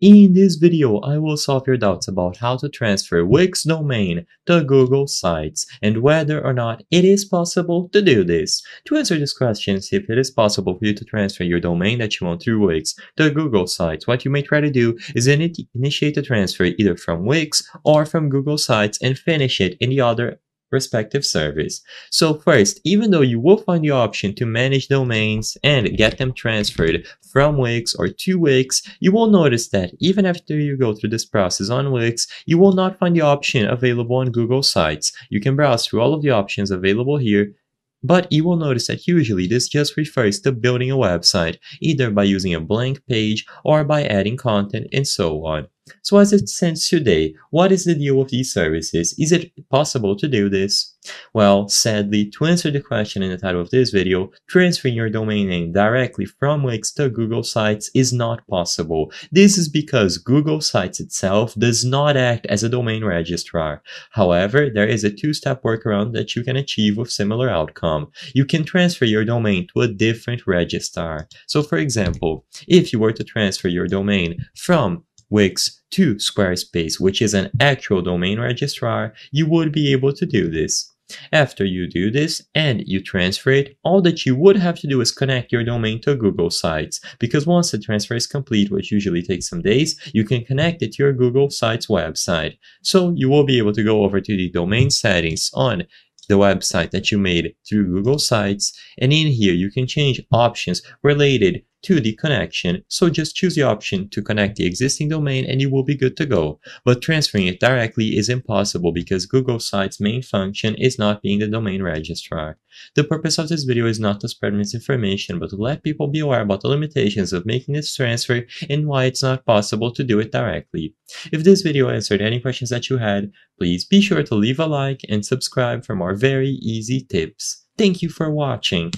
In this video, I will solve your doubts about how to transfer Wix domain to Google Sites and whether or not it is possible to do this. To answer these questions, if it is possible for you to transfer your domain that you want through Wix to Google Sites, what you may try to do is initiate a transfer either from Wix or from Google Sites and finish it in the other respective service. So first, even though you will find the option to manage domains and get them transferred from Wix or to Wix, you will notice that even after you go through this process on Wix, you will not find the option available on Google Sites. You can browse through all of the options available here but you will notice that usually this just refers to building a website, either by using a blank page or by adding content and so on. So as it stands today, what is the deal with these services? Is it possible to do this? Well, sadly, to answer the question in the title of this video, transferring your domain name directly from Wix to Google Sites is not possible. This is because Google Sites itself does not act as a domain registrar. However, there is a two-step workaround that you can achieve with similar outcome. You can transfer your domain to a different registrar. So for example, if you were to transfer your domain from Wix to Squarespace, which is an actual domain registrar, you would be able to do this. After you do this and you transfer it, all that you would have to do is connect your domain to Google Sites because once the transfer is complete, which usually takes some days, you can connect it to your Google Sites website. So you will be able to go over to the domain settings on the website that you made through Google Sites and in here you can change options related to the connection. So just choose the option to connect the existing domain and you will be good to go. But transferring it directly is impossible because Google Sites main function is not being the domain registrar. The purpose of this video is not to spread misinformation but to let people be aware about the limitations of making this transfer and why it's not possible to do it directly. If this video answered any questions that you had, please be sure to leave a like and subscribe for more very easy tips. Thank you for watching.